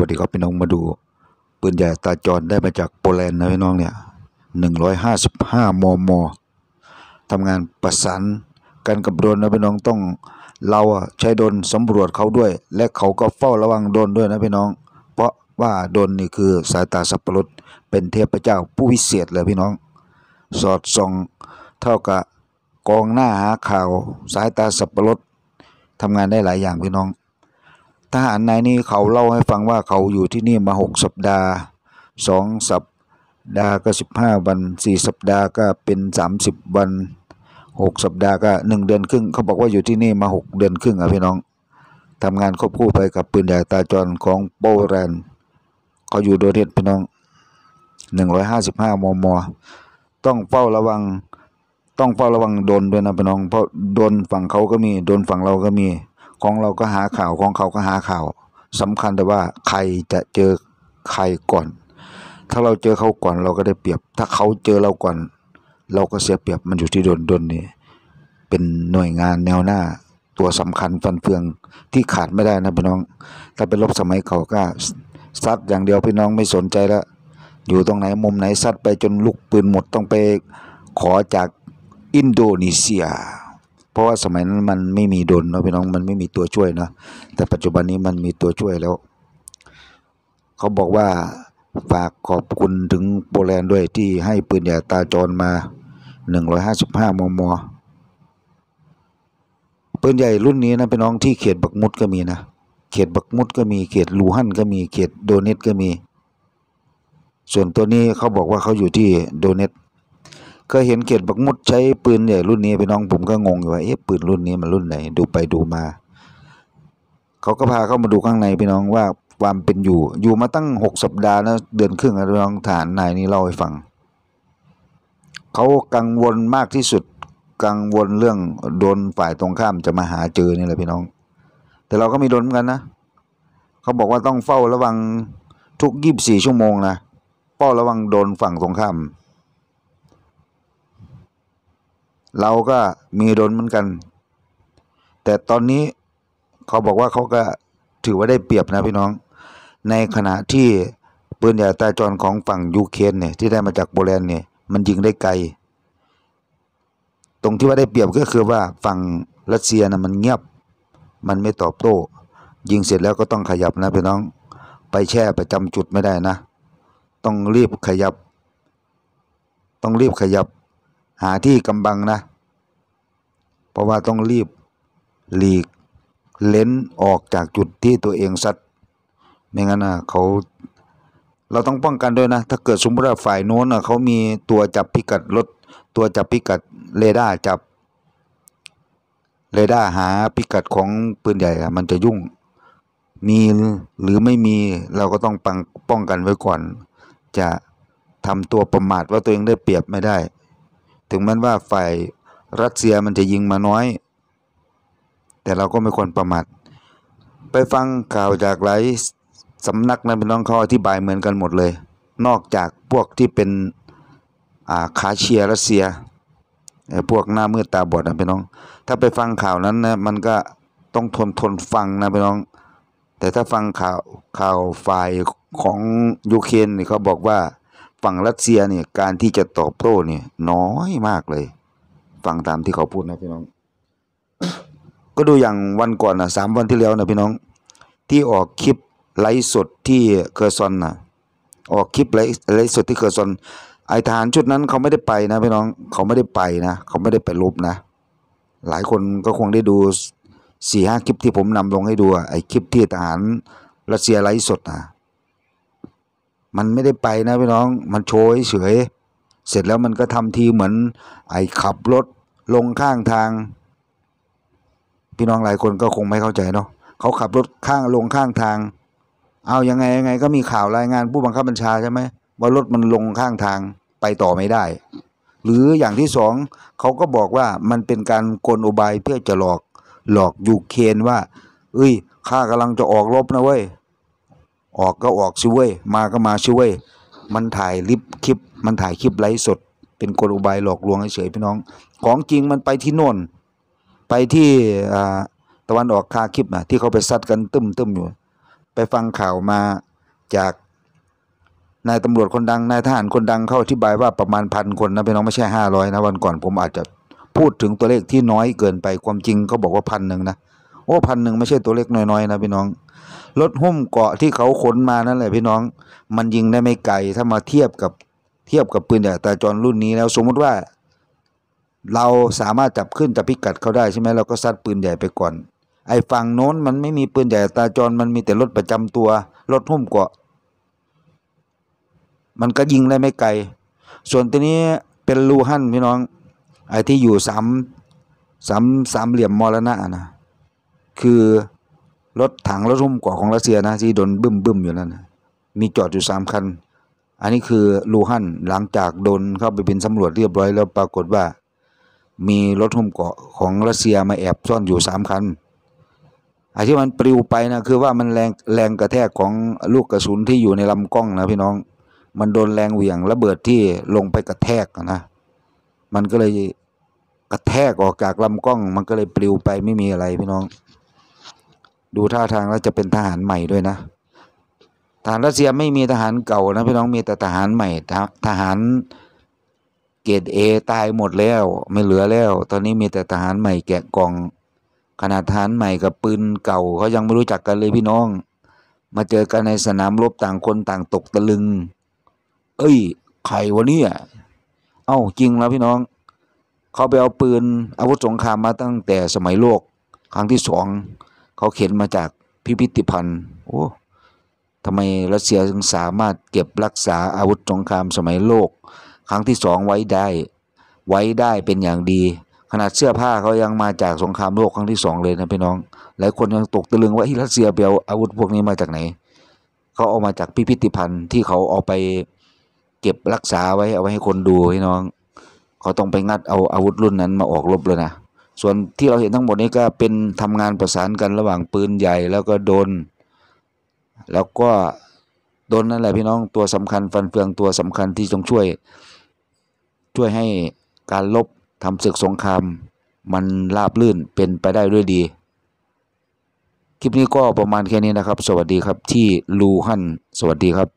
วัสดีครับพี่น้องมาดูปืนใหญ่ตาจรได้มาจากโปแลนด์นะพี่น้องเนี่ยหนึ่งร้อยห้าสิบห้ามมทำงานประสานกันกับโดนนะพี่น้องต้องเราใช้โดนสำรวจเขาด้วย และเขาก็เฝ้าระวังโดนด้วยนะพี่น้อง เพราะว่าโดนนี่คือสายตาสับปะรดเป็นเทพเจ้าผู้วิเศษเลยพี่น้อง สอดส่องเท่ากับกองหน้าหาข่าว สายตาสับปะรดทำงานได้หลายอย่างพี่น้องทหารนายนี้เขาเล่าให้ฟังว่าเขาอยู่ที่นี่มาหกสัปดาห์สองสัปดาห์ก็สิบห้าวันสี่สัปดาห์ก็เป็นสามสิบวันหกสัปดาห์ก็หนึ่งเดือนครึ่งเขาบอกว่าอยู่ที่นี่มาหกเดือนครึ่งอ่ะพี่น้องทำงานควบคู่ไปกับปืนใหญ่ตาจรของโปแลนด์เขาอยู่โดเดตพี่น้องหนึ่งร้อยห้าสิบห้ามม ต้องเฝ้าระวังต้องเฝ้าระวังโดนด้วยนะพี่น้อง เพราะโดนฝั่งเขาก็มีโดนฝั่งเราก็มีของเราก็หาข่าวของเขาก็หาข่าวสำคัญแต่ว่าใครจะเจอใครก่อน ถ้าเราเจอเขาก่อนเราก็ได้เปรียบ ถ้าเขาเจอเราก่อน เราก็เสียเปรียบมันอยู่ที่ดนดนนี่เป็นหน่วยงานแนวหน้า ตัวสำคัญฟันเฟืองที่ขาดไม่ได้นะพี่น้องถ้าเป็นรบสมัยเขาก็ซัดอย่างเดียวพี่น้องไม่สนใจแล้ว อยู่ตรงไหนมุมไหนซัดไปจนลูกปืนหมดต้องไปขอจากอินโดนีเซียเพราะว่าสมัยนั้นมันไม่มีดนนะพี่น้องมันไม่มีตัวช่วยนะ แต่ปัจจุบันนี้มันมีตัวช่วยแล้ว เขาบอกว่าฝากขอบคุณถึงโปแลนด์ด้วยที่ให้ปืนใหญ่ตาจรมา155มมปืนใหญ่รุ่นนี้นะพี่น้องที่เขตบักมุดก็มีนะ เขตบักมุดก็มีเขตลูฮันก็มีเขตโดเนตก็มี ส่วนตัวนี้เขาบอกว่าเขาอยู่ที่โดเนตเคยเห็นเกียรติบักมุดใช้ปืนใหญ่รุ่นนี้พี่น้องผมก็งงอยู่ว่าเอ๊ะปืนรุ่นนี้มันรุ่นไหนดูไปดูมาเขาก็พาเข้ามาดูข้างในพี่น้องว่าความเป็นอยู่อยู่มาตั้งหกสัปดาห์นะเดือนครึ่งพี่น้องฐานนายนี้เล่าให้ฟังเขากังวลมากที่สุด กังวลเรื่องโดนฝ่ายตรงข้ามจะมาหาเจอนี่แหละพี่น้อง แต่เราก็มีโดนเหมือนกันนะเขาบอกว่าต้องเฝ้าระวังทุกยี่บสี่ชั่วโมงนะเฝ้าระวังโดนฝั่งตรงข้ามเราก็มีโดนเหมือนกัน แต่ตอนนี้เขาบอกว่าเขาก็ถือว่าได้เปรียบนะพี่น้อง ในขณะที่ปืนใหญ่ตาจรของฝั่งยูเครนเนี่ยที่ได้มาจากโปแลนด์เนี่ยมันยิงได้ไกล ตรงที่ว่าได้เปรียบก็คือว่าฝั่งรัสเซียนะมันเงียบ มันไม่ตอบโต้ ยิงเสร็จแล้วก็ต้องขยับนะพี่น้อง ไปแช่ประจำจุดไม่ได้นะ ต้องรีบขยับต้องรีบขยับหาที่กำบังนะ เพราะว่าต้องรีบหลีกเล้นออกจากจุดที่ตัวเองซัดไม่งั้นนะเขาเราต้องป้องกันด้วยนะ ถ้าเกิดสมมติว่าฝ่ายโน้นนะเขามีตัวจับพิกัดรถ ตัวจับพิกัดเรดาร์จับเรดาร์หาพิกัดของปืนใหญ่อะมันจะยุ่ง มีหรือไม่มีเราก็ต้องป้องกันไว้ก่อนจะทำตัวประมาทว่าตัวเองได้เปรียบไม่ได้ถึงแม้ว่าฝ่ายรัสเซียมันจะยิงมาน้อย แต่เราก็ไม่ควรประมาทไปฟังข่าวจากหลายสำนักนะเป็นน้องเขาอธิบายเหมือนกันหมดเลย นอกจากพวกที่เป็นอาคาเชียรัสเซียพวกหน้ามืดตาบอดนะเป็นน้อง ถ้าไปฟังข่าวนั้นนะมันก็ต้องทนทนฟังนะป็นน้อง แต่ถ้าฟังข่าวข่าวฝ่ายของยูเครนเขาบอกว่าฝั่งรัสเซียเนี่ยการที่จะตอบโต้เนี่ยน้อยมากเลย ฟังตามที่เขาพูดนะพี่น้อง ก็ดูอย่างวันก่อนนะสามวันที่แล้วนะพี่น้อง ที่ออกคลิปไลฟ์สดที่เคอร์ซอนนะออกคลิปไลฟ์ไลฟ์สดที่เคอร์ซอนไอทหารชุดนั้นเขาไม่ได้ไปนะพี่น้องเขาไม่ได้ไปนะ เขาไม่ได้ไปลบนะ หลายคนก็คงได้ดูสี่ห้าคลิปที่ผมนำลงให้ดูไอคลิปที่ทหารรัสเซียไลฟ์สดนะมันไม่ได้ไปนะพี่น้องมันโชยเฉยเสร็จแล้วมันก็ทำทีเหมือน ไอ้ขับรถลงข้างทาง พี่น้องหลายคนก็คงไม่เข้าใจเนาะเขาขับรถข้างลงข้างทาง เอายังไงยังไงก็มีข่าวรายงานผู้บังคับบัญชาใช่ไหมว่ารถมันลงข้างทางไปต่อไม่ได้ หรืออย่างที่สองเขาก็บอกว่ามันเป็นการกลอุบายเพื่อจะหลอกหลอกยูเครนว่า เอ้ยข้ากำลังจะออกรบนะเว้ยออกก็ออกช่วยมาก็มาช่วยมันถ่ายลิปคลิปมันถ่ายคลิปไลฟ์สด เป็นกลอุบายหลอกลวงเฉยพี่น้อง ของจริงมันไปที่โน่น ไปที่ตะวันออกคาคลิปนะที่เขาไปซัดกันตึมตึมอยู่ ไปฟังข่าวมาจากนายตำรวจคนดังนายทหารคนดังเข้าอธิบายว่าประมาณพันคนนะพี่น้องไม่ใช่ห้าร้อยนะวันก่อนผมอาจจะพูดถึงตัวเลขที่น้อยเกินไปความจริงเขาบอกว่าพันหนึ่งนะโอ้พันหนึ่งไม่ใช่ตัวเล็กน้อยๆนะพี่น้องรถหุ้มเกาะที่เขาขนมานั่นแหละพี่น้อง มันยิงได้ไม่ไกลถ้ามาเทียบกับเทียบกับปืนแต่จรรุ่นนี้แล้วสมมติว่า เราสามารถจับขึ้นจับพิกัดเขาได้ใช่ไหมเราก็ซัดปืนใหญ่ไปก่อนไอ้ฝั่งโน้น มันไม่มีปืนใหญ่ตาจรมันมีแต่รถประจำตัวรถหุ้มเกาะ มันก็ยิงได้ไม่ไกลส่วนตัวนี้เป็นลูฮั่นพี่น้อง ไอ้ที่อยู่สามสามสามเหลี่ยมมรณะนะคือรถถังรถทุ่มกว่าของรัสเซียนะที่โดนบึ้มบึ้มอยู่นั่น มีจอดอยู่สามคัน อันนี้คือลูฮันหลังจากโดนเข้าไปเป็นสำรวจเรียบร้อยแล้วปรากฏว่า มีรถทุ่มเกาะของรัสเซียมาแอบซ่อนอยู่สามคัน ไอ้ที่มันปลิวไปนะคือว่ามันแรงแรงกระแทกของลูกกระสุนที่อยู่ในลำกล้องนะพี่น้อง มันโดนแรงเหวี่ยงระเบิดที่ลงไปกระแทกนะ มันก็เลยกระแทกออกจากลำกล้อง มันก็เลยปลิวไปไม่มีอะไรพี่น้องดูท่าทางแล้วจะเป็นทหารใหม่ด้วยนะ ทหารรัสเซียไม่มีทหารเก่านะพี่น้องมีแต่ทหารใหม่ทหารเกรดเอตายหมดแล้ว ไม่เหลือแล้ว ตอนนี้มีแต่ทหารใหม่แกะกล่อง ขนาดทหารใหม่กับปืนเก่าเขายังไม่รู้จักกันเลยพี่น้อง มาเจอกันในสนามรบต่างคนต่างตกตะลึง เอ้ย ใครวะเนี่ยเอ้าจริงแล้วพี่น้องเขาไปเอาปืนอาวุธสงครามมาตั้งแต่สมัยโลกครั้งที่สองเขาเขียนมาจากพิพิธภัณฑ์ โอ้ทำไมรัสเซียถึงสามารถเก็บรักษาอาวุธสงครามสมัยโลก ครั้งที่สองไว้ได้ ไว้ได้เป็นอย่างดี ขนาดเสื้อผ้าเขายังมาจากสงครามโลกครั้งที่สองเลยนะพี่น้อง หลายคนยังตกตะลึงว่าฮิรัสเซียเปียวอาวุธพวกนี้มาจากไหน เขาเอามาจากพิพิธภัณฑ์ที่เขาเอาไปเก็บรักษาไว้เอาไว้ให้คนดูพี่น้อง เขาต้องไปงัดเอาอาวุธรุ่นนั้นมาออกรบเลยนะส่วนที่เราเห็นทั้งหมดนี้ก็เป็นทำงานประสานกันระหว่างปืนใหญ่แล้วก็โดน แล้วก็โดนนั่นแหละพี่น้องตัวสำคัญฟันเฟืองตัวสำคัญที่จงช่วย ช่วยให้การลบทำศึกสงคราม มันราบลื่นเป็นไปได้ด้วยดี คลิปนี้ก็ประมาณแค่นี้นะครับ สวัสดีครับที่ลูฮันสวัสดีครับ